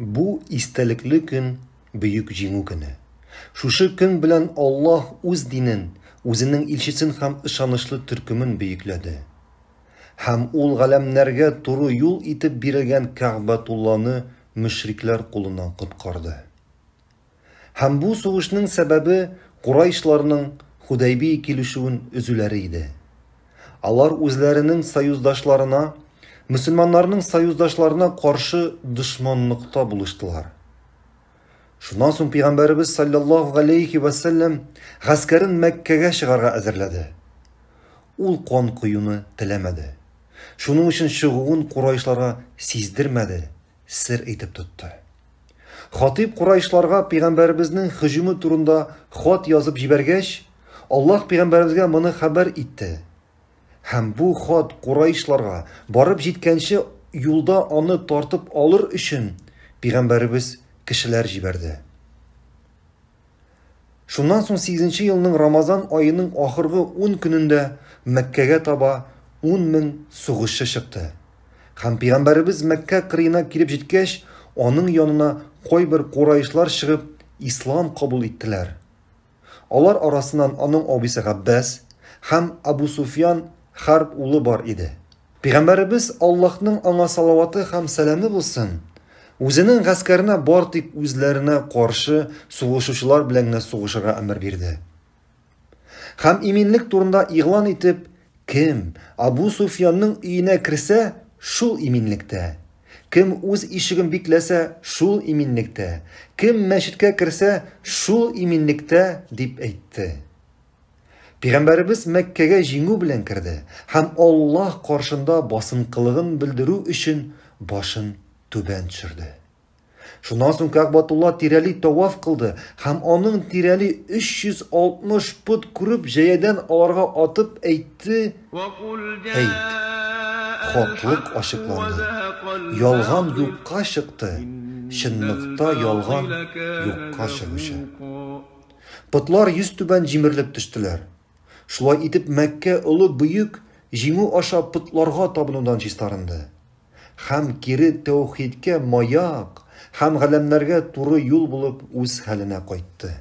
Бу истәлекле көн, бөек җиңү көне. Шушы көн белән Аллаһ үз динен, үзенең илчесен һәм ышанычлы төркемен бөекләде. Һәм ул галәмнәргә туры юл итеп бирелгән Кәгъбәтулланы мүшриклар қолына коткарды. Һәм бу сугышның сәбәбе Курайшларның Худайби килешүен өзүләре иде. Алар үзләренең союздашларына Müslimannarın soydaşlarına qarşı düşmənlik булыштылар. Şundan sonra Peyğəmbərimiz sallallahu əleyhi və sallam qəskərini Məkkəyə çıxırğa hazırladı. Ul qan quyunu diləmədi. Şunun üçün şuğun Quraişlərə sizdirmədi, sir edib tutdu. Xatib Quraişlərə Peyğəmbərimizin hücumu turunda xat yazıp göndərmiş, Allah Peyğəmbərimizə bunu xəbər etdi. һәм бу хат Курайшларга барып җиткәнче юлда аны тартып алыр үшін пәйгамбәребез кешеләр җибәрде. Шуннан соң 8 елның Рамазан айының ахыргы 10 көнендә Мәккәгә таба 10 мең сугышчы чыкты. Һәм пәйгамбәребез Мәккә кырыена килеп җиткәч, аның янына кайбер Курайшлар шығып ислам кабул иттеләр. Алар арасыннан аның абыйсы Габбас һәм Абу Суфьян харп улы бар еді пайғамбарымыз аллаһтың аңа салауаты һәм сәләмі болсын өзінің ғаскарына бар тек өзлеріне қарсы соғышушылар білән соғышырға әмір берді һәм иминлік турында иғлан етіп кім абу суфиянның үйіне кірсе шул иминлікті кім өз ишігін бикләсә шул именлектә, кім мәшітке кірсе шул именлектә» деп айтты пайғамбарымыз мәккеге жеңу білен кірді һәм аллаһ қаршында басынқылығын білдіру үшін башын түбән түшірді шунан соң кәғбатулла тирәли тауаф қылды һәм оның тирәли 360 пұт күріп жәйеден оларға атып әйтті әйт хаклық ашықланды ялған юққа шықты шынлықта ялған юққа шығышы пұтлар 100 түбән жиміріліп түштілер Шулай итеп Мәккә ұлы бұйық җиңү аша путларга табынудан чистарынды. Хәм кері тәүхидкә маяқ, һәм галәмнәргә туры юл болып өз хәленә қойтты.